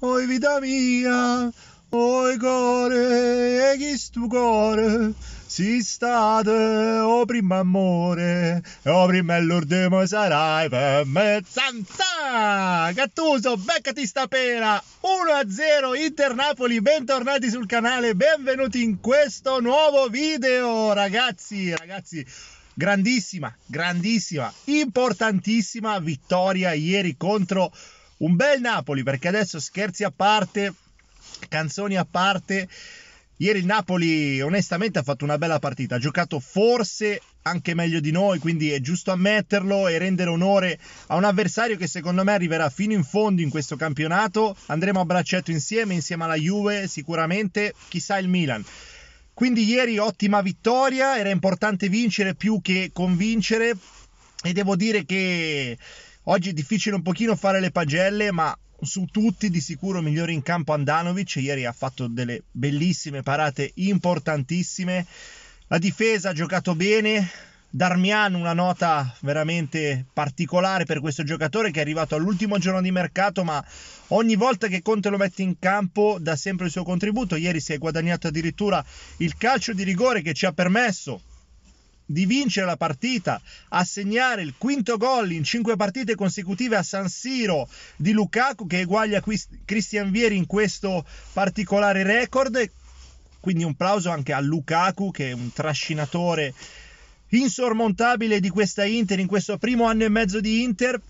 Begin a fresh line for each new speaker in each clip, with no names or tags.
oi vita mia, oi core, e chi stu core, si state, o prima amore, o prima e l'ultimo sarai per me. Zanza! Gattuso, beccati sta pera! 1-0 Inter Napoli, bentornati sul canale, benvenuti in questo nuovo video, ragazzi, ragazzi grandissima, grandissima, importantissima vittoria ieri contro un bel Napoli, perché adesso scherzi a parte, canzoni a parte. Ieri il Napoli onestamente ha fatto una bella partita, ha giocato forse anche meglio di noi, quindi è giusto ammetterlo e rendere onore a un avversario che secondo me arriverà fino in fondo in questo campionato. Andremo a braccetto insieme, insieme alla Juve sicuramente, chissà il Milan. Quindi ieri ottima vittoria, era importante vincere più che convincere e devo dire che Oggi è difficile un pochino fare le pagelle, ma su tutti di sicuro migliore in campo Andanovic, ieri ha fatto delle bellissime parate importantissime. La difesa ha giocato bene, Darmian una nota veramente particolare per questo giocatore che è arrivato all'ultimo giorno di mercato ma ogni volta che Conte lo mette in campo dà sempre il suo contributo ieri si è guadagnato addirittura il calcio di rigore che ci ha permesso di vincere la partita, assegnare il quinto gol in cinque partite consecutive a San Siro di Lukaku che eguaglia Cristian Vieri in questo particolare record. Quindi un plauso anche a Lukaku che è un trascinatore insormontabile di questa Inter in questo primo anno e mezzo di Inter.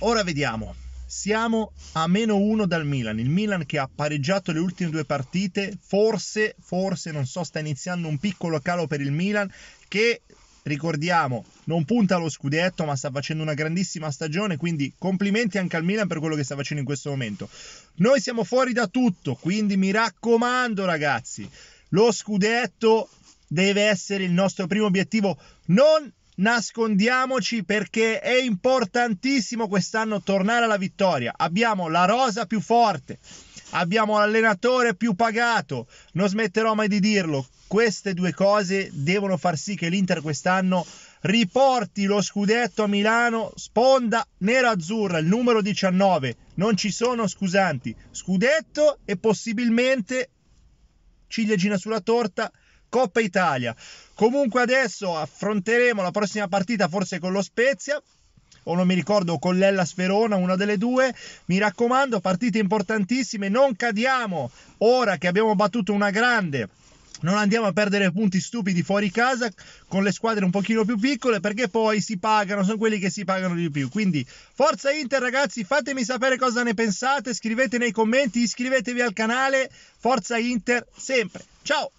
Ora vediamo siamo a meno uno dal Milan. Il Milan che ha pareggiato le ultime due partite, forse, forse, non so, sta iniziando un piccolo calo per il Milan che ricordiamo, non punta allo scudetto, ma sta facendo una grandissima stagione, quindi complimenti anche al Milan per quello che sta facendo in questo momento. Noi siamo fuori da tutto, quindi mi raccomando ragazzi, lo scudetto deve essere il nostro primo obiettivo, non nascondiamoci perché è importantissimo quest'anno tornare alla vittoria. Abbiamo la rosa più forte, abbiamo l'allenatore più pagato, non smetterò mai di dirlo. Queste due cose devono far sì che l'Inter quest'anno riporti lo scudetto a Milano, sponda nera-azzurra, il numero 19. Non ci sono scusanti. Scudetto e possibilmente ciliegina sulla torta, Coppa Italia. Comunque adesso affronteremo la prossima partita forse con lo Spezia o non mi ricordo con l'Ella Sferona, una delle due. Mi raccomando, partite importantissime, non cadiamo ora che abbiamo battuto una grande non andiamo a perdere punti stupidi fuori casa con le squadre un pochino più piccole perché poi si pagano, sono quelli che si pagano di più. Quindi forza Inter ragazzi, fatemi sapere cosa ne pensate, scrivete nei commenti, iscrivetevi al canale, forza Inter sempre. Ciao!